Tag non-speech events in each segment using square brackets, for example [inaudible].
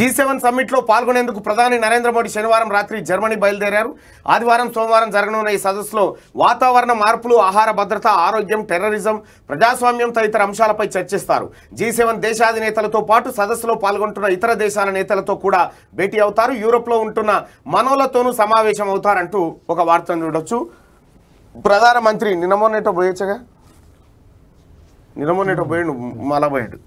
G seven సమ్మిట్లో పాల్గొనేందుకు ప్రధాని నరేంద్ర మోడీ శనివారం రాత్రి జర్మనీ బయలుదేరారు ఆదివారం సోమవారం జరగనున్న ఈ సదస్సులో వాతావరణ మార్పులు ఆహార భద్రత ఆరోగ్యం టెర్రరిజం ప్రజాస్వామ్యం తదితర అంశాలపై చర్చిస్తారు జీ సెవెన్ దేశాధినేతలతో పాటు సదస్సులో పాల్గొంటున్న ఇతర దేశాల నేతలతో కూడా భేటీ అవుతారు యూరోప్లో ఉంటున్న మనోలతోనూ సమావేశం అవుతారంటూ ఒక వార్తను చూడొచ్చు ప్రధానమంత్రి నిన్నమోనేటో పోయొచ్చగా నిన్నమోనేటో పోయాడు మళ్ళా పోయాడు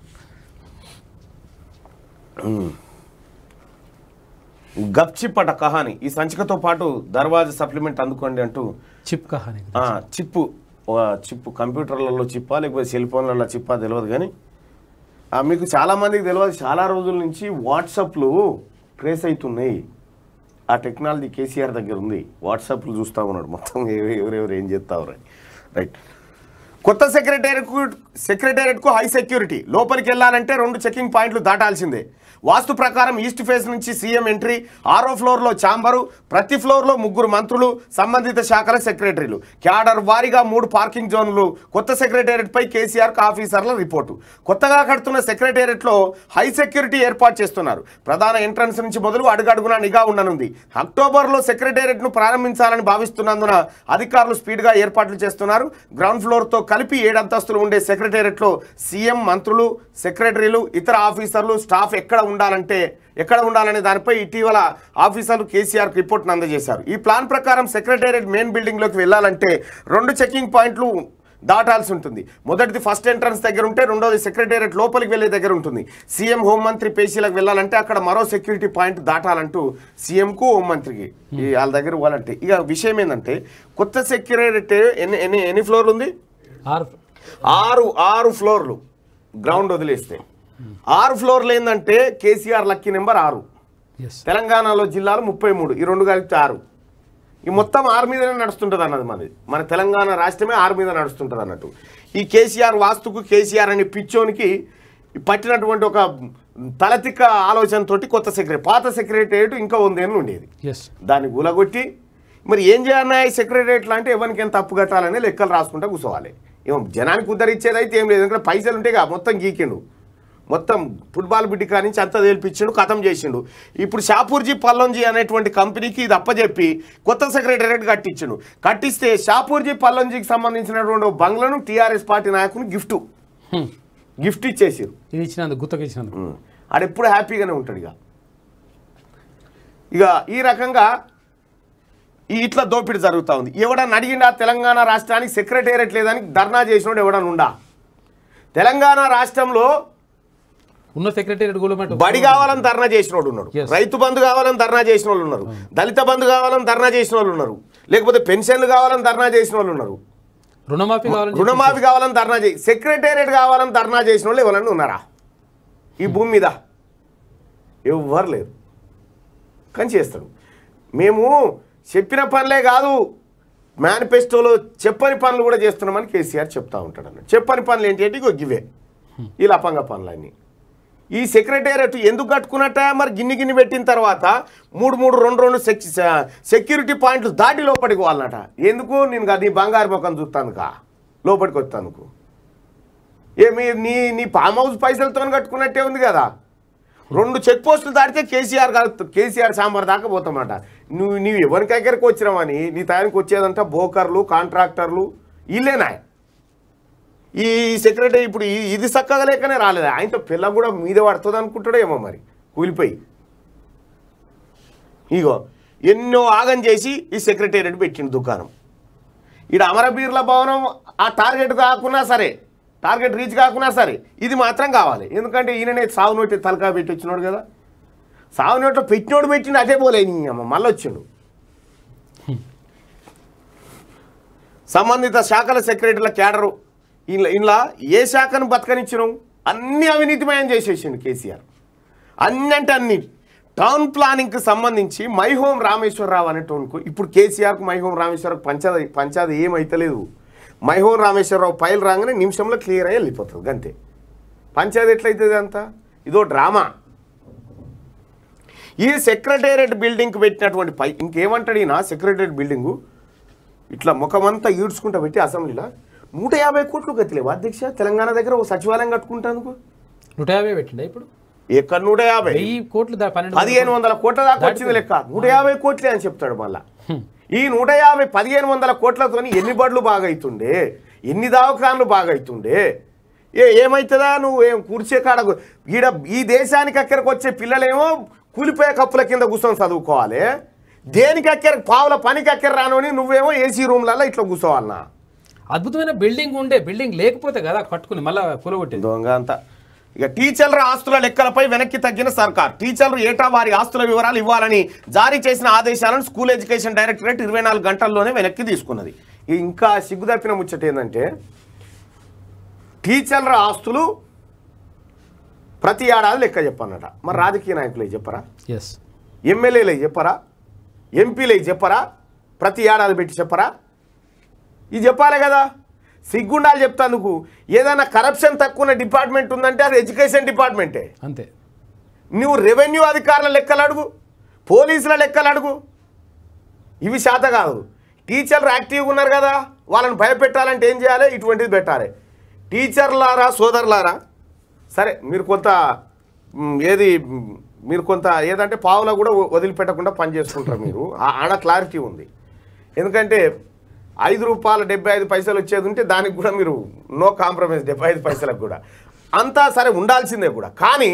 పట కహాని ఈ సంచికతో పాటు దర్వాజ సప్లిమెంట్ అందుకోండి అంటూ చిప్ కహాని చిప్పు చిప్పు కంప్యూటర్లలో చిప్పా లేకపోతే సెల్ ఫోన్లలో చిప్పా తెలియదు కానీ మీకు చాలామందికి తెలియదు చాలా రోజుల నుంచి వాట్సాప్లు ట్రేస్ అవుతున్నాయి ఆ టెక్నాలజీ కేసీఆర్ దగ్గర ఉంది వాట్సాప్లు చూస్తూ ఉన్నాడు మొత్తం ఎవరెవరు ఏం చేస్తా రైట్ కొత్త సెక్రటేరియట్కు సెక్రటేరియట్కు హై సెక్యూరిటీ లోపలికి వెళ్ళాలంటే రెండు చెకింగ్ పాయింట్లు దాటాల్సిందే వాస్తు ప్రకారం ఈస్ట్ ఫేస్ నుంచి సీఎం ఎంట్రీ ఆరో ఫ్లోర్లో ఛాంబరు ప్రతి ఫ్లోర్లో ముగ్గురు మంత్రులు సంబంధిత శాఖల సెక్రటరీలు క్యాడర్ వారీగా మూడు పార్కింగ్ జోన్లు కొత్త సెక్రటేరియట్పై కేసీఆర్కు ఆఫీసర్ల రిపోర్టు కొత్తగా కడుతున్న సెక్రటేరియట్లో హై సెక్యూరిటీ ఏర్పాటు చేస్తున్నారు ప్రధాన ఎంట్రన్స్ నుంచి మొదలు అడుగడుగునా నిఘా ఉండనుంది అక్టోబర్లో సెక్రటేరియట్ను ప్రారంభించాలని భావిస్తున్నందున అధికారులు స్పీడ్గా ఏర్పాట్లు చేస్తున్నారు గ్రౌండ్ ఫ్లోర్తో కలిపి ఏడంతస్తులు ఉండే సెక్రటేరియట్లో సీఎం మంత్రులు సెక్రటరీలు ఇతర ఆఫీసర్లు స్టాఫ్ ఎక్కడ ఉండాలంటే ఎక్కడ ఉండాలనే దానిపై ఇటీవల ఆఫీసర్లు కేసీఆర్ రిపోర్ట్ను అందజేశారు ఈ ప్లాన్ ప్రకారం సెక్రటేరియట్ మెయిన్ బిల్డింగ్లోకి వెళ్ళాలంటే రెండు చెకింగ్ పాయింట్లు దాటాల్సి ఉంటుంది మొదటిది ఫస్ట్ ఎంట్రన్స్ దగ్గర ఉంటే రెండోది సెక్రటేరియట్ లోపలికి వెళ్ళే దగ్గర ఉంటుంది సీఎం హోంమంత్రి పేసీలకు వెళ్ళాలంటే అక్కడ మరో సెక్యూరిటీ పాయింట్ దాటాలంటూ సీఎంకు హోంమంత్రికి వాళ్ళ దగ్గర పోవాలంటే ఇక విషయం ఏంటంటే కొత్త సెక్యూరిటీ ఎన్ని ఎన్ని ఎన్ని ఫ్లోర్లు ఉంది ఆరు ఆరు ఫ్లోర్లు గ్రౌండ్ వదిలేస్తే ఆరు ఫ్లోర్లు ఏంటంటే కేసీఆర్ లక్కీ నెంబర్ ఆరు తెలంగాణలో జిల్లాలు ముప్పై మూడు ఈ రెండు కలిపి ఆరు ఈ మొత్తం ఆరు మీదనే నడుస్తుంటుంది అన్నది మనది మన తెలంగాణ రాష్ట్రమే ఆరు మీద నడుస్తుంటుంది అన్నట్టు ఈ కేసీఆర్ వాస్తుకు కేసీఆర్ అనే పిచ్చోనికి పట్టినటువంటి ఒక తలతిక్క ఆలోచనతో కొత్త సెక్రటరీ పాత సెక్రటరియేట్ ఇంకా ఉంది అని ఉండేది దాన్ని గులగొట్టి మరి ఏం చేయాలన్నా సెక్రటరియట్లు అంటే ఎవరికి ఎంత అప్పు కట్టాలనే లెక్కలు రాసుకుంటా కూర్చోవాలి ఏమో జనానికి ఉద్ధరించేది అయితే ఏం లేదు ఎందుకంటే పైసలు ఉంటే మొత్తం గీకిండు మొత్తం ఫుట్బాల్ బిడ్డ కాని అంతా తెలిపించిండు కథం చేసిండు ఇప్పుడు షాపూర్జీ పల్లంజీ అనేటువంటి కంపెనీకి ఇది అప్పజెప్పి కొత్త సెక్రటేరియట్ కట్టించిండు కట్టిస్తే షాపూర్జీ పల్లంజీకి సంబంధించినటువంటి బంగ్లను టీఆర్ఎస్ పార్టీ నాయకుని గిఫ్ట్ గిఫ్ట్ ఇచ్చేసారు ఇది ఇచ్చినందుకు ఇచ్చినందుకు ఆడెప్పుడు హ్యాపీగానే ఉంటాడు ఇక ఇక ఈ రకంగా ఇట్లా దోపిడీ జరుగుతూ ఉంది ఎవడన్నా అడిగిండా తెలంగాణ రాష్ట్రానికి సెక్రటేరియట్ లేదని ధర్నా చేసినోడు ఎవడన్నా ఉండా తెలంగాణ రాష్ట్రంలో ఉన్న సెక్రటేరియట్ బడి కావాలని ధర్నా చేసిన వాళ్ళు ఉన్నారు రైతు బంధు కావాలని ధర్నా చేసిన వాళ్ళు ఉన్నారు దళిత బంధు కావాలని ధర్నా చేసిన వాళ్ళు ఉన్నారు లేకపోతే పెన్షన్లు కావాలని ధర్నా చేసిన వాళ్ళు ఉన్నారు రుణమాఫీ కావాలని రుణమాఫీ కావాలని ధర్నా చేసి సెక్రటేరియట్ కావాలని ధర్నా చేసిన వాళ్ళు ఎవరన్నా ఉన్నారా ఈ భూమి మీద ఎవ్వరు లేరు కంచి చేస్తారు మేము చెప్పిన పనులే కాదు మేనిఫెస్టోలో చెప్పని పనులు కూడా చేస్తున్నామని కేసీఆర్ చెప్తా ఉంటాడు అన్న చెప్పని పనులు ఏంటి అంటే గివే ఈ లపంగ పనులన్నీ ఈ సెక్రటేరియట్ ఎందుకు కట్టుకున్నట్ట మరి గిన్ని గిన్ని పెట్టిన తర్వాత మూడు మూడు రెండు రెండు సెక్యూరిటీ పాయింట్లు దాటి లోపలికి పోవాలన్నట ఎందుకు నేను నీ బంగారు ముఖం చూస్తానుకా లోపలికి వస్తానుకు ఏమి నీ నీ ఫామ్ హౌస్ పైసలతో కట్టుకున్నట్టే ఉంది కదా రెండు చెక్ పోస్టులు దాటితే కేసీఆర్ గారు కేసీఆర్ సాంబార్ దాకా పోతామట నువ్వు నీవు ఎవరి దగ్గరికి వచ్చినావని నీ తయారీకి వచ్చేదంట బోకర్లు కాంట్రాక్టర్లు వీళ్ళేనా ఈ సెక్రటరీ ఇప్పుడు ఇది చక్కగా లేకనే రాలేదు ఆయనతో పిల్ల కూడా మీద పడుతుంది అనుకుంటాడో ఏమో మరి కూలిపోయి ఇగో ఎన్నో ఆగం చేసి ఈ సెక్రటేరియట్ పెట్టిండు దుకాణం ఇక్కడ అమరబీర్ల భవనం ఆ టార్గెట్ కాకున్నా సరే టార్గెట్ రీచ్ కాకున్నా సరే ఇది మాత్రం కావాలి ఎందుకంటే ఈయననే సాగు నోటి తలకా పెట్టి వచ్చినాడు కదా సాగు నోట్లో పెట్టినోడు పెట్టిండు అదే పోలే అమ్మ మళ్ళీ వచ్చిండు సంబంధిత శాఖల సెక్రటరీల క్యాడరు ఇలా ఏ శాఖను బతకనిచ్చినాం అన్ని అవినీతిమయం చేసేసిండు కేసీఆర్ అన్ని అంటే అన్ని టౌన్ ప్లానింగ్కి సంబంధించి మైహోం రామేశ్వరరావు అనేటోన్కు ఇప్పుడు కేసీఆర్కు మైహోం రామేశ్వరరావు పంచాది పంచాది ఏమైతలేదు మైహోర్ రామేశ్వరరావు పైలు రాగానే నిమిషంలో క్లియర్ అయ్యి వెళ్ళిపోతుంది అంతే పంచాయతీ ఎట్లయితుంది అంతా ఇదో డ్రామా ఈ సెక్రటేరియట్ బిల్డింగ్కి పెట్టినటువంటి పై ఇంకేమంటాడు ఈయన సెక్రటేరియట్ బిల్డింగు ఇట్లా ముఖమంతా ఈడ్చుకుంటా పెట్టి అసెంబ్లీలో నూట యాభై కోట్లు గతిలేవు అధ్యక్ష తెలంగాణ దగ్గర ఒక సచివాలయం కట్టుకుంటాను నూట యాభై పెట్టిండే ఇప్పుడు ఎక్కడ నూట యాభై కోట్లు పదిహేను వందల కోట్ల దాకా వచ్చింది లెక్క నూట యాభై కోట్లే అని చెప్తాడు మళ్ళీ ఈ నూట యాభై పదిహేను వందల కోట్లతో ఎన్ని బడులు బాగైతుండే ఎన్ని దావకాన్లు బాగైతుండే ఏ ఏమవుతుందా నువ్వు ఏం కూర్చే కాడ ఈడ ఈ దేశానికి అక్కడికి వచ్చే పిల్లలేమో కూలిపోయే కప్పుల కింద కూర్చొని చదువుకోవాలి దేనికి అక్కర పావుల పనికి అక్కర అని నువ్వేమో ఏసీ రూమ్లలో ఇట్లా కూర్చోవాలన్నా అద్భుతమైన బిల్డింగ్ ఉండే బిల్డింగ్ లేకపోతే కదా కట్టుకుని మళ్ళీ కూలగొట్టే దొంగ అంతా ఇక టీచర్ల ఆస్తుల లెక్కలపై వెనక్కి తగ్గిన సర్కార్ టీచర్లు ఏటా వారి ఆస్తుల వివరాలు ఇవ్వాలని జారీ చేసిన ఆదేశాలను స్కూల్ ఎడ్యుకేషన్ డైరెక్టరేట్ ఇరవై గంటల్లోనే వెనక్కి తీసుకున్నది ఇంకా సిగ్గుదప్పిన ముచ్చట ఏంటంటే టీచర్ల ఆస్తులు ప్రతి ఏడాది లెక్క చెప్పన్నట మరి రాజకీయ నాయకులే చెప్పరా ఎస్ ఎమ్మెల్యేలే చెప్పరా ఎంపీలు చెప్పరా ప్రతి ఏడాది పెట్టి చెప్పరా ఇది చెప్పాలి కదా సిగ్గుండాలు చెప్తాందుకు ఏదైనా కరప్షన్ తక్కువ డిపార్ట్మెంట్ ఉందంటే అది ఎడ్యుకేషన్ డిపార్ట్మెంటే అంతే నువ్వు రెవెన్యూ అధికారుల లెక్కలు అడుగు పోలీసుల లెక్కలు అడుగు ఇవి శాత కాదు టీచర్లు యాక్టివ్గా ఉన్నారు కదా వాళ్ళని భయపెట్టాలంటే ఏం చేయాలి ఇటువంటిది పెట్టాలి టీచర్లారా సోదరులారా సరే మీరు కొంత ఏది మీరు కొంత ఏదంటే పావులా కూడా వదిలిపెట్టకుండా పనిచేసుకుంటారు మీరు ఆడ క్లారిటీ ఉంది ఎందుకంటే ఐదు రూపాయలు డెబ్బై ఐదు పైసలు వచ్చేది ఉంటే దానికి కూడా మీరు నో కాంప్రమైజ్ డెబ్బై ఐదు పైసలకు కూడా అంతా సరే ఉండాల్సిందే కూడా కానీ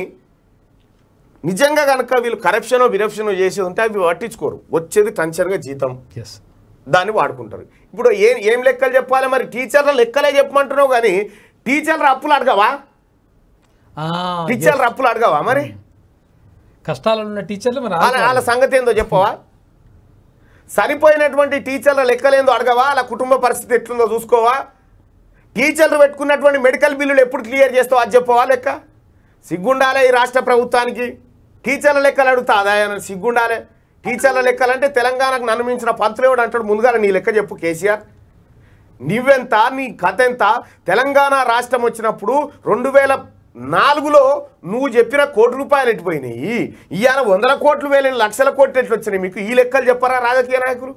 నిజంగా కనుక వీళ్ళు కరప్షనో విరప్షనో చేసేది ఉంటే అవి పట్టించుకోరు వచ్చేది టెన్షన్గా జీతం ఎస్ దాన్ని వాడుకుంటారు ఇప్పుడు ఏం ఏం లెక్కలు చెప్పాలి మరి టీచర్ల లెక్కలే చెప్పమంటున్నావు కానీ టీచర్ల అప్పులు అడగవా టీచర్ల అప్పులు అడగవా మరి కష్టాలు ఉన్న టీచర్లు వాళ్ళ సంగతి ఏందో చెప్పవా సరిపోయినటువంటి టీచర్ల లెక్కలేందో అడగవా వాళ్ళ కుటుంబ పరిస్థితి ఎట్లుందో చూసుకోవా టీచర్లు పెట్టుకున్నటువంటి మెడికల్ బిల్లులు ఎప్పుడు క్లియర్ చేస్తావు అది చెప్పవా లెక్క సిగ్గుండాలే ఈ రాష్ట్ర ప్రభుత్వానికి టీచర్ల లెక్కలు అడుగుతా ఆదాయాన్ని సిగ్గుండాలే టీచర్ల లెక్కలంటే తెలంగాణకు నన్నుమించిన పంతులేవుడు అంటాడు ముందుగా నీ లెక్క చెప్పు కేసీఆర్ నువ్వెంత నీ కథ ఎంత తెలంగాణ రాష్ట్రం వచ్చినప్పుడు రెండు నాలుగులో నువ్వు చెప్పిన కోటి రూపాయలు ఎట్టిపోయినాయి ఇవాళ వందల కోట్లు వేలైన లక్షల కోట్లు ఎట్లు వచ్చినాయి మీకు ఈ లెక్కలు చెప్పారా రాజకీయ నాయకులు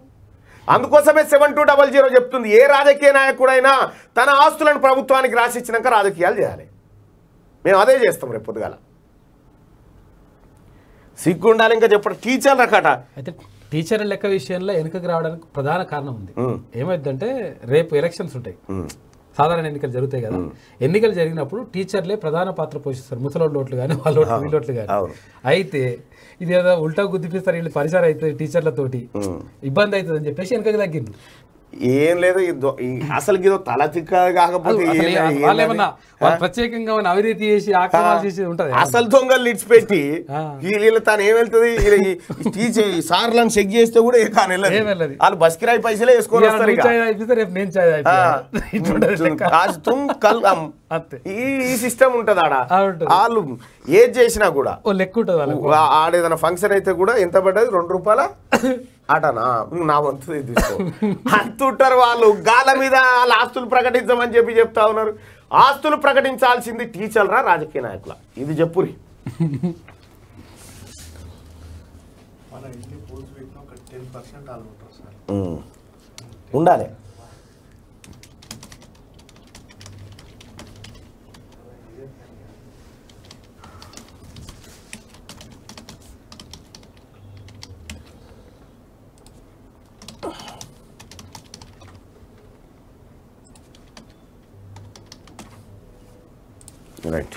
అందుకోసమే సెవెన్ టూ డబల్ జీరో చెప్తుంది ఏ రాజకీయ నాయకుడైనా తన ఆస్తులను ప్రభుత్వానికి రాసిచ్చినాక రాజకీయాలు చేయాలి మేము అదే చేస్తాం రేపు పొద్దుగాల సిగ్గు ఉండాలి ఇంకా చెప్పడం టీచర్ రకట అయితే టీచర్ల లెక్క విషయంలో వెనుకకు రావడానికి ప్రధాన కారణం ఉంది ఏమైందంటే రేపు ఎలక్షన్స్ ఉంటాయి సాధారణ ఎన్నికలు జరుగుతాయి కదా ఎన్నికలు జరిగినప్పుడు టీచర్లే ప్రధాన పాత్ర పోషిస్తారు ముసలోడ్ ఓట్లు కానీ వాళ్ళ వీళ్ళోట్లు కానీ అయితే ఇది ఏదో ఉల్టా గుద్దిపిస్తారు వీళ్ళు పరిసర అవుతుంది టీచర్లతోటి ఇబ్బంది అవుతుంది అని చెప్పేసి వెనకకి తగ్గింది ఏం లేదు అసలు ఇది తలతిక్క కాకపోతే ప్రత్యేకంగా అవినీతి చేసి చేసి ఉంటది అసలు దొంగలు పెట్టి వీళ్ళు తాను ఏం వెళ్తుంది టీచర్ సార్లను చెక్ చేస్తే కూడా తాను వెళ్ళదు వాళ్ళు బస్కిరాయి పైసలే వేసుకొని వస్తారు ఈ సిస్టమ్ ఉంటది ఆడ వాళ్ళు ఏది చేసినా కూడా లెక్క ఉంటుంది ఆడేదైనా ఫంక్షన్ అయితే కూడా ఎంత పడ్డది రెండు రూపాయల [laughs] ఆటనా నా వంతు తీసుకో [laughs] అంతుంటారు వాళ్ళు గాల మీద వాళ్ళ ఆస్తులు ప్రకటించమని చెప్పి చెప్తా ఉన్నారు ఆస్తులు ప్రకటించాల్సింది టీచర్రా రాజకీయ నాయకుల ఇది చెప్పురి ఉండాలి రైట్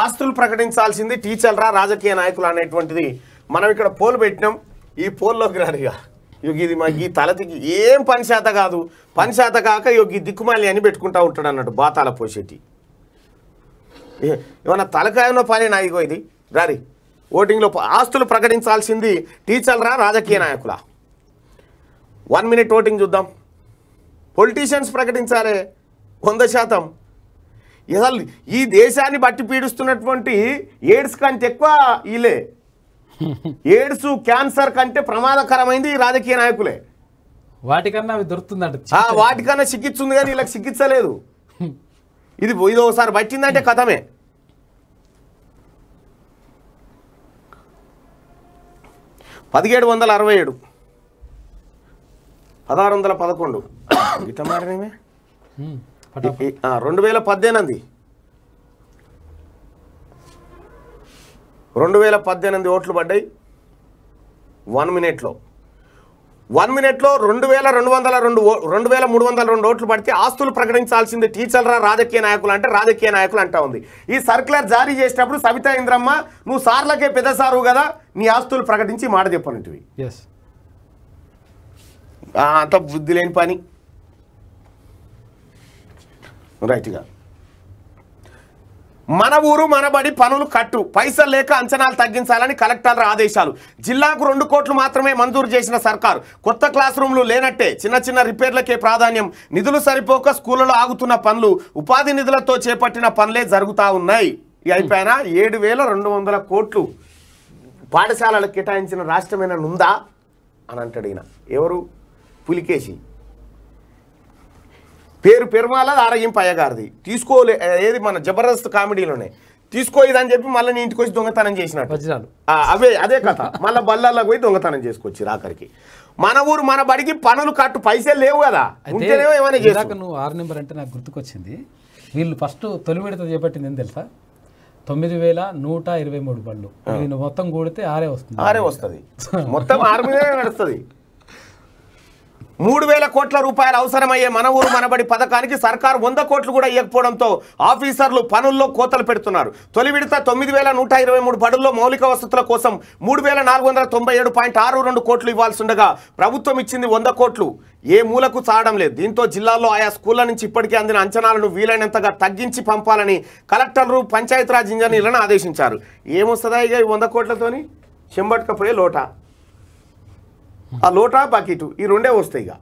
ఆస్తులు ప్రకటించాల్సింది టీచర్రా రాజకీయ నాయకులు అనేటువంటిది మనం ఇక్కడ పోల్ పెట్టినాం ఈ పోల్లోకి రారుగా ఇది మా ఈ తలతికి ఏం పనిశాత కాదు పనిశాత కాక యోగి దిక్కుమాలి అని పెట్టుకుంటా ఉంటాడు అన్నట్టు బాతాల పోసేటి ఏమన్నా తలకాయనో పని నాయకో ఇది రారి ఓటింగ్లో ఆస్తులు ప్రకటించాల్సింది టీచర్రా రాజకీయ నాయకులా వన్ మినిట్ ఓటింగ్ చూద్దాం పొలిటీషియన్స్ ప్రకటించారే వంద శాతం అసలు ఈ దేశాన్ని బట్టి పీడిస్తున్నటువంటి ఎయిడ్స్ కంటే ఎక్కువ వీళ్ళే ఎయిడ్స్ క్యాన్సర్ కంటే ప్రమాదకరమైంది ఈ రాజకీయ నాయకులే వాటికన్నా అవి దొరుకుతుందంట వాటికన్నా చికిత్స ఉంది కానీ వీళ్ళకి చికిత్స లేదు ఇది ఇది ఒకసారి పట్టిందంటే కథమే పదిహేడు వందల అరవై ఏడు పదహారు వందల పదకొండు [coughs] రెండు వేల పద్దెనిమిది రెండు వేల పద్దెనిమిది ఓట్లు పడ్డాయి వన్ మినిట్లో వన్ మినిట్లో రెండు వేల రెండు వందల రెండు రెండు వేల మూడు వందల రెండు ఓట్లు పడితే ఆస్తులు ప్రకటించాల్సింది టీచర్ల రాజకీయ నాయకులు అంటే రాజకీయ నాయకులు అంటా ఉంది ఈ సర్క్యులర్ జారీ చేసినప్పుడు సవితా ఇంద్రమ్మ నువ్వు సార్లకే పెద్ద సారు కదా నీ ఆస్తులు ప్రకటించి మాట చెప్పనంటివి అంత బుద్ధి లేని పని రైట్గా మన ఊరు మనబడి పనులు కట్టు పైసలు లేక అంచనాలు తగ్గించాలని కలెక్టర్ ఆదేశాలు జిల్లాకు రెండు కోట్లు మాత్రమే మంజూరు చేసిన సర్కారు కొత్త క్లాస్ రూమ్లు లేనట్టే చిన్న చిన్న రిపేర్లకే ప్రాధాన్యం నిధులు సరిపోక స్కూళ్లలో ఆగుతున్న పనులు ఉపాధి నిధులతో చేపట్టిన పనులే జరుగుతూ ఉన్నాయి అయిపోయినా ఏడు వేల రెండు వందల కోట్లు పాఠశాలలకు కేటాయించిన రాష్ట్రమైన నుందా అని అంటాడు ఈయన ఎవరు పులికేసి పేరు పెరుమాలది ఆరగింపు అయ్యగారిది తీసుకోలే ఏది మన జబర్దస్త్ కామెడీలోనే తీసుకో ఇదని చెప్పి మళ్ళీ నీ ఇంటికి వచ్చి దొంగతనం చేసినట్టు అవే అదే కథ మళ్ళీ బల్లాల్లోకి పోయి దొంగతనం చేసుకొచ్చి ఆఖరికి మన ఊరు మన బడికి పనులు కట్టు పైసలు లేవు కదా ఏమైనా నువ్వు ఆరు నెంబర్ అంటే నాకు గుర్తుకొచ్చింది వీళ్ళు ఫస్ట్ తొలి విడత చేపట్టింది ఏం తెలుసా తొమ్మిది వేల నూట ఇరవై మూడు బళ్ళు మొత్తం కూడితే ఆరే వస్తుంది ఆరే వస్తుంది మొత్తం ఆరు మీద నడుస్తుంది మూడు వేల కోట్ల రూపాయలు అవసరమయ్యే మన ఊరు మనబడి పథకానికి సర్కారు వంద కోట్లు కూడా ఇవ్వకపోవడంతో ఆఫీసర్లు పనుల్లో కోతలు పెడుతున్నారు తొలి విడత తొమ్మిది వేల నూట ఇరవై మూడు బడుల్లో మౌలిక వసతుల కోసం మూడు వేల నాలుగు వందల తొంభై ఏడు పాయింట్ ఆరు రెండు కోట్లు ఇవ్వాల్సి ఉండగా ప్రభుత్వం ఇచ్చింది వంద కోట్లు ఏ మూలకు చాడడం లేదు దీంతో జిల్లాలో ఆయా స్కూళ్ల నుంచి ఇప్పటికే అందిన అంచనాలను వీలైనంతగా తగ్గించి పంపాలని కలెక్టర్లు పంచాయతీరాజ్ ఇంజనీర్లను ఆదేశించారు ఏమొస్తుందా ఇక వంద కోట్లతోని చెంబట్కపోయే లోటా ఆ లోటా పాకెట్ ఈ రెండే వస్తాయి ఇక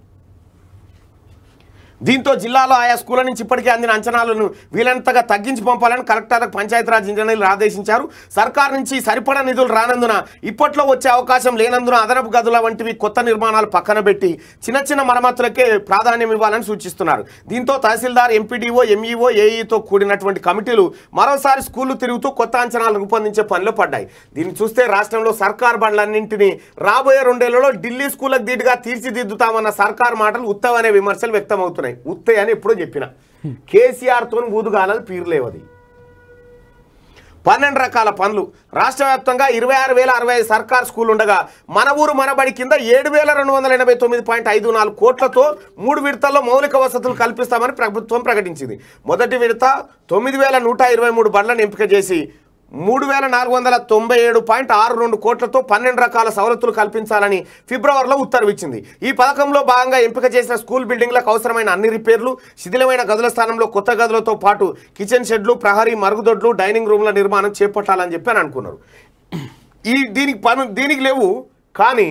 దీంతో జిల్లాలో ఆయా స్కూళ్ల నుంచి ఇప్పటికే అందిన అంచనాలను వీలంతగా తగ్గించి పంపాలని కలెక్టర్లకు పంచాయతీరాజ్ ఇంజనీర్లు ఆదేశించారు సర్కార్ నుంచి సరిపడా నిధులు రానందున ఇప్పట్లో వచ్చే అవకాశం లేనందున అదనపు గదుల వంటివి కొత్త నిర్మాణాలు పక్కన పెట్టి చిన్న చిన్న మరమ్మతులకే ప్రాధాన్యం ఇవ్వాలని సూచిస్తున్నారు దీంతో తహసీల్దార్ ఎంపీడీఓ ఎంఈఓ ఏఈతో కూడినటువంటి కమిటీలు మరోసారి స్కూళ్లు తిరుగుతూ కొత్త అంచనాలు రూపొందించే పనిలో పడ్డాయి దీన్ని చూస్తే రాష్ట్రంలో సర్కార్ బండ్లన్నింటినీ రాబోయే రెండేళ్లలో ఢిల్లీ స్కూళ్లకు దీటుగా తీర్చిదిద్దుతామన్న సర్కార్ మాటలు ఉత్తమనే విమర్శలు వ్యక్తమవుతున్నాయి ఉన్నాయి ఉత్తాయి అని ఎప్పుడో చెప్పిన కేసీఆర్తో ఊదుగాలని అది పన్నెండు రకాల పనులు రాష్ట్ర వ్యాప్తంగా ఇరవై ఆరు వేల అరవై ఐదు సర్కార్ స్కూల్ ఉండగా మన ఊరు మనబడి కింద ఏడు వేల రెండు వందల ఎనభై తొమ్మిది పాయింట్ ఐదు నాలుగు కోట్లతో మూడు విడతల్లో మౌలిక వసతులు కల్పిస్తామని ప్రభుత్వం ప్రకటించింది మొదటి విడత తొమ్మిది వేల నూట ఇరవై మూడు బండ్లను ఎంపిక చేసి మూడు వేల నాలుగు వందల తొంభై ఏడు పాయింట్ ఆరు రెండు కోట్లతో పన్నెండు రకాల సవలతులు కల్పించాలని ఫిబ్రవరిలో ఉత్తర్విచ్చింది ఈ పథకంలో భాగంగా ఎంపిక చేసిన స్కూల్ బిల్డింగ్లకు అవసరమైన అన్ని రిపేర్లు శిథిలమైన గదుల స్థానంలో కొత్త గదులతో పాటు కిచెన్ షెడ్లు ప్రహరీ మరుగుదొడ్లు డైనింగ్ రూమ్ల నిర్మాణం చేపట్టాలని చెప్పి అని అనుకున్నారు ఈ దీనికి పను దీనికి లేవు కానీ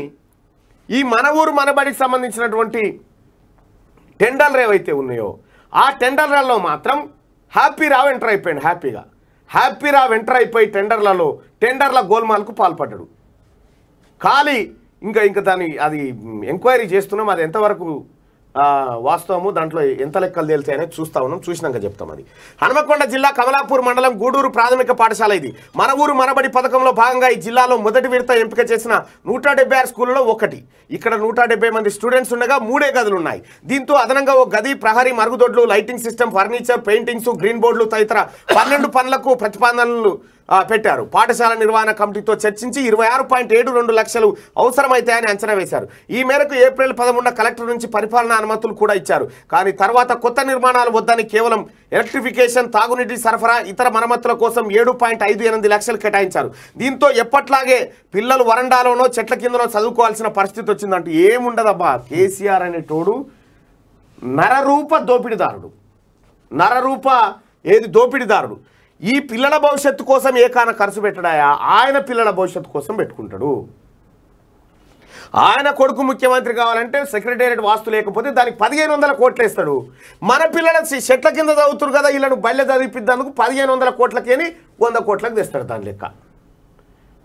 ఈ మన ఊరు మనబడికి సంబంధించినటువంటి టెండర్లు ఏవైతే ఉన్నాయో ఆ టెండర్లలో మాత్రం హ్యాపీ రావు ఎంటర్ అయిపోయింది హ్యాపీగా హ్యాపీరా వెంటర్ అయిపోయి టెండర్లలో టెండర్ల గోల్మాల్కు పాల్పడ్డాడు ఖాళీ ఇంకా ఇంకా దాన్ని అది ఎంక్వైరీ చేస్తున్నాం అది ఎంతవరకు వాస్తవము దాంట్లో ఎంత లెక్కలు అనేది చూస్తా ఉన్నాం చూసినాక చెప్తాం అది హనుమకొండ జిల్లా కమలాపూర్ మండలం గూడూరు ప్రాథమిక పాఠశాల ఇది మన ఊరు మనబడి పథకంలో భాగంగా ఈ జిల్లాలో మొదటి విడత ఎంపిక చేసిన నూట డెబ్బై స్కూల్లో ఒకటి ఇక్కడ నూట మంది స్టూడెంట్స్ ఉండగా మూడే గదులు ఉన్నాయి దీంతో అదనంగా ఓ గది ప్రహరీ మరుగుదొడ్లు lighting system furniture paintings green బోర్డులు తదితర పన్నెండు పనులకు ప్రతిపాదనలు పెట్టారు పాఠశాల నిర్వహణ కమిటీతో చర్చించి ఇరవై ఆరు పాయింట్ ఏడు రెండు లక్షలు అవసరమైతాయని అంచనా వేశారు ఈ మేరకు ఏప్రిల్ పదమూడున కలెక్టర్ నుంచి పరిపాలన అనుమతులు కూడా ఇచ్చారు కానీ తర్వాత కొత్త నిర్మాణాలు వద్దని కేవలం ఎలక్ట్రిఫికేషన్ తాగునీటి సరఫరా ఇతర మరమ్మతుల కోసం ఏడు పాయింట్ ఐదు ఎనిమిది లక్షలు కేటాయించారు దీంతో ఎప్పట్లాగే పిల్లలు వరండాలోనో చెట్ల కిందనో చదువుకోవాల్సిన పరిస్థితి వచ్చిందంటూ ఏముండదబ్బా కేసీఆర్ అనే తోడు నరరూప దోపిడీదారుడు నరరూప ఏది దోపిడీదారుడు ఈ పిల్లల భవిష్యత్తు కోసం ఏకాన ఖర్చు పెట్టడాయా ఆయన పిల్లల భవిష్యత్తు కోసం పెట్టుకుంటాడు ఆయన కొడుకు ముఖ్యమంత్రి కావాలంటే సెక్రటేరియట్ వాస్తు లేకపోతే దానికి పదిహేను వందల కోట్లు వేస్తాడు మన పిల్లల చెట్ల కింద చదువుతురు కదా వీళ్ళను బల్లె చదివిద్దందుకు పదిహేను వందల కోట్లకేని వంద కోట్లకు తెస్తాడు దాని లెక్క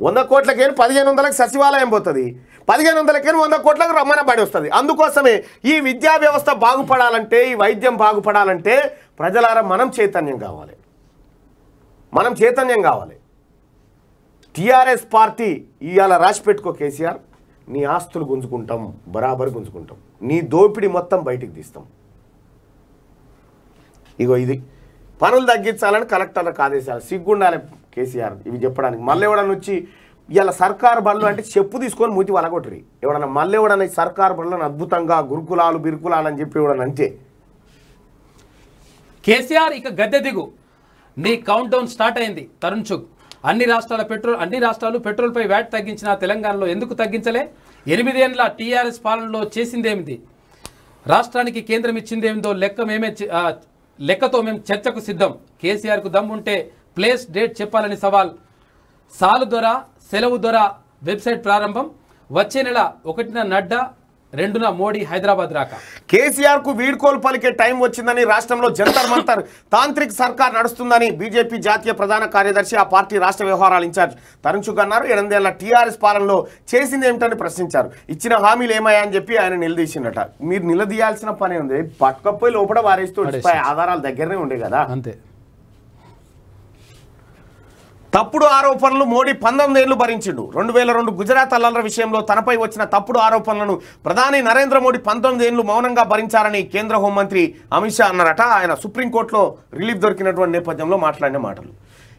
వంద కోట్లకేని పదిహేను వందలకు సచివాలయం పోతుంది పదిహేను వందలకేని వంద కోట్లకు రమ్మన బడి వస్తుంది అందుకోసమే ఈ విద్యా వ్యవస్థ బాగుపడాలంటే ఈ వైద్యం బాగుపడాలంటే ప్రజలారా మనం చైతన్యం కావాలి మనం చైతన్యం కావాలి టీఆర్ఎస్ పార్టీ ఇవాళ రాసి పెట్టుకో కేసీఆర్ నీ ఆస్తులు గుంజుకుంటాం బరాబర్ గుంజుకుంటాం నీ దోపిడి మొత్తం బయటికి తీస్తాం ఇగో ఇది పనులు తగ్గించాలని కలెక్టర్లకు ఆదేశాలు సిగ్గుండాలి కేసీఆర్ ఇవి చెప్పడానికి మళ్ళీ ఎవడన్నా వచ్చి ఇవాళ సర్కారు బళ్ళు అంటే చెప్పు తీసుకొని మూతి వలగొట్టరి ఎవడన్నా మళ్ళీ ఎవడన్నా సర్కార్ బళ్ళని అద్భుతంగా గురుకులాలు బిరుకులాలు అని చెప్పి ఎవడన్నా అంతే కేసీఆర్ ఇక గద్దె దిగు నీ కౌంట్ డౌన్ స్టార్ట్ అయింది తరుణ్ చుక్ అన్ని రాష్ట్రాల పెట్రోల్ అన్ని రాష్ట్రాలు పెట్రోల్పై వ్యాట్ తగ్గించిన తెలంగాణలో ఎందుకు తగ్గించలే ఎనిమిదేండ్ల టీఆర్ఎస్ పాలనలో చేసిందేమిటి రాష్ట్రానికి కేంద్రం ఇచ్చిందేమిదో లెక్క మేమే లెక్కతో మేము చర్చకు సిద్ధం కేసీఆర్కు దమ్ముంటే ప్లేస్ డేట్ చెప్పాలని సవాల్ సాలు ద్వారా సెలవు ద్వారా వెబ్సైట్ ప్రారంభం వచ్చే నెల ఒకటిన నడ్డా రెండున మోడీ హైదరాబాద్ రాక కేసీఆర్ కు వీడ్కోలు పలికే టైం వచ్చిందని రాష్ట్రంలో జంతర్ మంతర్ తాంత్రిక్ సర్కార్ నడుస్తుందని బీజేపీ జాతీయ ప్రధాన కార్యదర్శి ఆ పార్టీ రాష్ట్ర వ్యవహారాల ఇన్ఛార్జ్ తరచుగా అన్నారు ఎనిమిదేళ్ల టీఆర్ఎస్ పాలనలో చేసింది ఏమిటని ప్రశ్నించారు ఇచ్చిన హామీలు ఏమయ్యాయని చెప్పి ఆయన నిలదీసిందట మీరు నిలదీయాల్సిన పని ఉంది పట్టుకపోయి లోపల వారేస్తూ ఆధారాలు దగ్గరనే ఉండే కదా అంతే తప్పుడు ఆరోపణలు మోడీ పంతొమ్మిది ఏళ్లు భరించిండు రెండు వేల రెండు గుజరాత్ అల్లర్ల విషయంలో తనపై వచ్చిన తప్పుడు ఆరోపణలను ప్రధాని నరేంద్ర మోడీ పంతొమ్మిది ఏళ్లు మౌనంగా భరించారని కేంద్ర హోంమంత్రి అమిత్ షా అన్నారట ఆయన సుప్రీంకోర్టులో రిలీఫ్ దొరికినటువంటి నేపథ్యంలో మాట్లాడిన మాటలు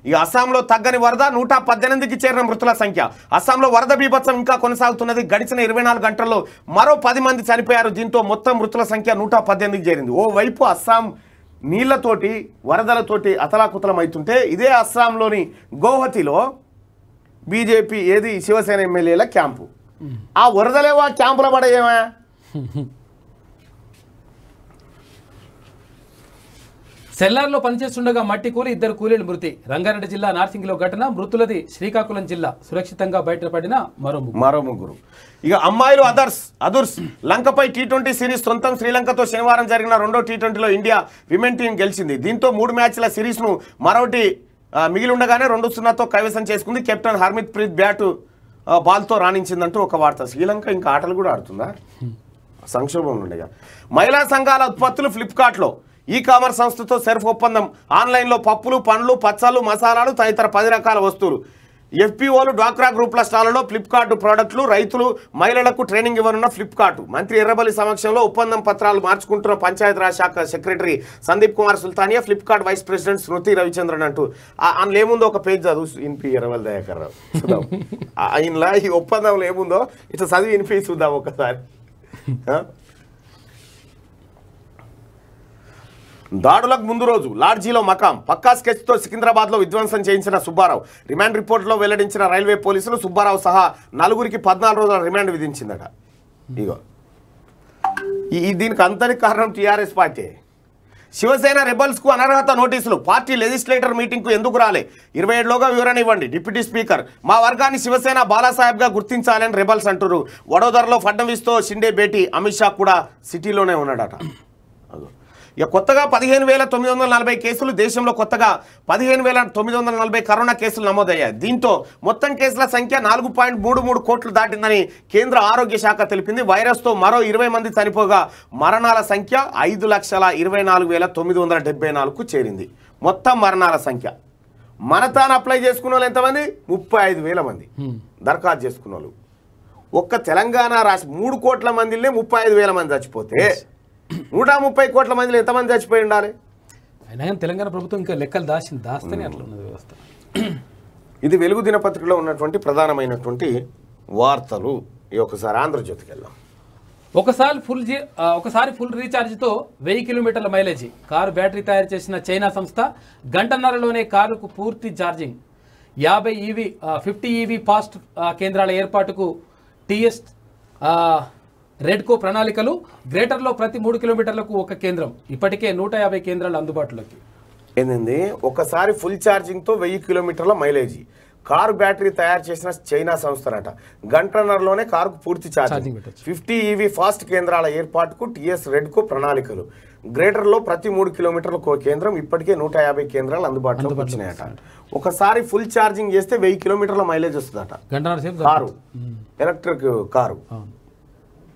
ఈ అస్సాంలో తగ్గని వరద నూట పద్దెనిమిదికి చేరిన మృతుల సంఖ్య అస్సాంలో వరద బీభత్సం ఇంకా కొనసాగుతున్నది గడిచిన ఇరవై నాలుగు గంటల్లో మరో పది మంది చనిపోయారు దీంతో మొత్తం మృతుల సంఖ్య నూట పద్దెనిమిదికి చేరింది ఓవైపు అస్సాం నీళ్లతోటి వరదలతోటి అతలాకుతలం అవుతుంటే ఇదే అస్సాంలోని గౌహతిలో బీజేపీ ఏది శివసేన ఎమ్మెల్యేల క్యాంపు ఆ వరదలేవా క్యాంపుల పడయేమా [laughs] సెల్లార్లో పనిచేస్తుండగా మట్టి కూలి ఇద్దరు కూలీలు మృతి రంగారెడ్డి జిల్లా నార్సింగిలో ఘటన మృతులది శ్రీకాకుళం జిల్లా సురక్షితంగా బయటపడిన మరో మరో ముగ్గురు ఇక అమ్మాయిలు అదర్స్ అదుర్స్ లంకపై టీ ట్వంటీ సిరీస్ సొంతం శ్రీలంకతో శనివారం జరిగిన రెండో టీ ట్వంటీలో ఇండియా విమెన్ టీం గెలిచింది దీంతో మూడు మ్యాచ్ల సిరీస్ను మరొకటి మిగిలి ఉండగానే రెండు సున్నాతో కైవసం చేసుకుంది కెప్టెన్ హర్మిత్ ప్రీత్ బ్యాటు బాల్తో రాణించిందంటూ ఒక వార్త శ్రీలంక ఇంకా ఆటలు కూడా ఆడుతుందా సంక్షోభంలో ఉండగా మహిళా సంఘాల ఉత్పత్తులు ఫ్లిప్కార్ట్లో ఈ కామర్స్ సంస్థతో సెర్ఫ్ ఒప్పందం ఆన్లైన్లో పప్పులు పండ్లు పచ్చళ్ళు మసాలాలు తదితర పది రకాల వస్తువులు ఎఫ్పిఓలు డ్వాక్రా గ్రూప్ల స్టాళ్లలో ఫ్లిప్కార్ట్ ప్రోడక్ట్లు రైతులు మహిళలకు ట్రైనింగ్ ఇవ్వనున్న ఫ్లిప్కార్ట్ మంత్రి ఎర్రబల్లి సమక్షంలో ఒప్పందం పత్రాలు మార్చుకుంటున్న పంచాయతీరాజ్ శాఖ secretary Sandeep Kumar Sultania Flipkart vice president Smriti Ravichandran అంటూ అందులో ఏముందో ఒక పేజ్ చదువు ఇన్పి ఎర్రబల్ దయాకర్ రావు ఆయనలా ఈ ఒప్పందంలో ఏముందో ఇట్లా చదివి ఇన్పి చూద్దాం ఒకసారి దాడులకు ముందు రోజు లాడ్జీలో మకాం పక్కా స్కెచ్తో సికింద్రాబాద్లో విధ్వంసం చేయించిన సుబ్బారావు రిమాండ్ రిపోర్ట్లో వెల్లడించిన రైల్వే పోలీసులు సుబ్బారావు సహా నలుగురికి పద్నాలుగు రోజుల రిమాండ్ విధించిందట ఇగో ఈ దీనికి అంతటి కారణం టీఆర్ఎస్ పార్టీ శివసేన రెబల్స్కు అనర్హత నోటీసులు పార్టీ లెజిస్లేటర్ మీటింగ్కు ఎందుకు రాలే ఇరవై ఏడులోగా వివరణ ఇవ్వండి డిప్యూటీ స్పీకర్ మా వర్గాన్ని శివసేన బాలాసాహెబ్గా గుర్తించాలని రెబల్స్ అంటున్నారు వడోదరలో ఫడ్నవీస్తో షిండే భేటీ అమిత్ షా కూడా సిటీలోనే ఉన్నాడట ఇక కొత్తగా పదిహేను వేల తొమ్మిది వందల నలభై కేసులు దేశంలో కొత్తగా పదిహేను వేల తొమ్మిది వందల నలభై కరోనా కేసులు నమోదయ్యాయి దీంతో మొత్తం కేసుల సంఖ్య నాలుగు పాయింట్ మూడు మూడు కోట్లు దాటిందని కేంద్ర ఆరోగ్య శాఖ తెలిపింది వైరస్తో మరో ఇరవై మంది చనిపోగా మరణాల సంఖ్య ఐదు లక్షల ఇరవై నాలుగు వేల తొమ్మిది వందల డెబ్బై నాలుగుకు చేరింది మొత్తం మరణాల సంఖ్య మన తాను అప్లై చేసుకున్న వాళ్ళు ఎంతమంది ముప్పై ఐదు వేల మంది దరఖాస్తు చేసుకున్న వాళ్ళు ఒక్క తెలంగాణ రాష్ట్ర మూడు కోట్ల మందిలే ముప్పై ఐదు వేల మంది చచ్చిపోతే నూట ముప్పై కోట్ల మందిలో ఎంతమంది చచ్చిపోయి ఉండాలి అయినా కానీ తెలంగాణ ప్రభుత్వం ఇంకా లెక్కలు దాచింది దాస్తేనే అట్లా ఉన్నది వ్యవస్థ ఇది వెలుగు దినపత్రికలో ఉన్నటువంటి ప్రధానమైనటువంటి వార్తలు ఈ ఒకసారి ఆంధ్రజ్యోతికి వెళ్దాం ఒకసారి ఫుల్ జీ ఒకసారి ఫుల్ రీఛార్జ్తో వెయ్యి కిలోమీటర్ల మైలేజీ కారు బ్యాటరీ తయారు చేసిన చైనా సంస్థ గంటన్నరలోనే కారుకు పూర్తి ఛార్జింగ్ యాభై ఈవీ ఫిఫ్టీ ఈవీ ఫాస్ట్ కేంద్రాల ఏర్పాటుకు టీఎస్ రెడ్కో ప్రణాళికలు గ్రేటర్లో ప్రతి మూడు కిలోమీటర్లకు ఒక కేంద్రం ఇప్పటికే నూట యాభై కేంద్రాలు అందుబాటులోకి ఏంటండి ఒకసారి ఫుల్ ఛార్జింగ్తో వెయ్యి కిలోమీటర్ల మైలేజీ కారు బ్యాటరీ తయారు చేసిన చైనా సంస్థనట గంటన్నరలోనే కారుకు పూర్తి ఛార్జింగ్ ఫిఫ్టీ ఈవీ ఫాస్ట్ కేంద్రాల ఏర్పాటుకు టీఎస్ రెడ్కు ప్రణాళికలు గ్రేటర్లో ప్రతి మూడు కిలోమీటర్లకు ఒక కేంద్రం ఇప్పటికే నూట యాభై కేంద్రాలు అందుబాటులోకి వచ్చినాయట ఒకసారి ఫుల్ ఛార్జింగ్ చేస్తే వెయ్యి కిలోమీటర్ల మైలేజ్ వస్తుందట కారు ఎలక్ట్రిక్ కారు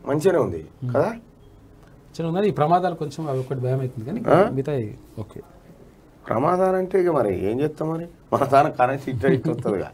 మంచిగానే ఉంది కదా చిన్న ఈ ప్రమాదాలు కొంచెం అవి ఒకటి భయం అవుతుంది కానీ మిగతా ఓకే ప్రమాదాలు అంటే ఇక మరి ఏం చేస్తాం మరి మన దాని కరెన్సీ ఇట్లా ఇట్లా వస్తుందిగా